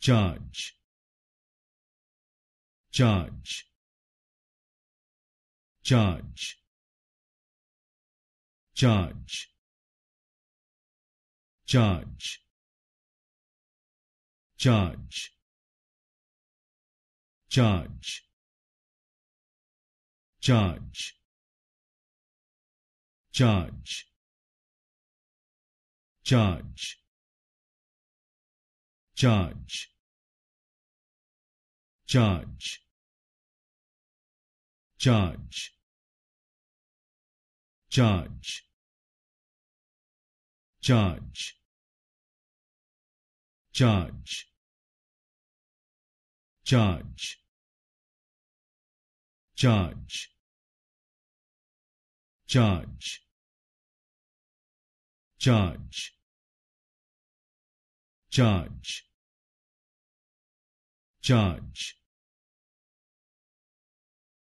judge judge judge judge judge judge judge judge judge judge judge judge judge judge judge judge judge judge judge judge judge charge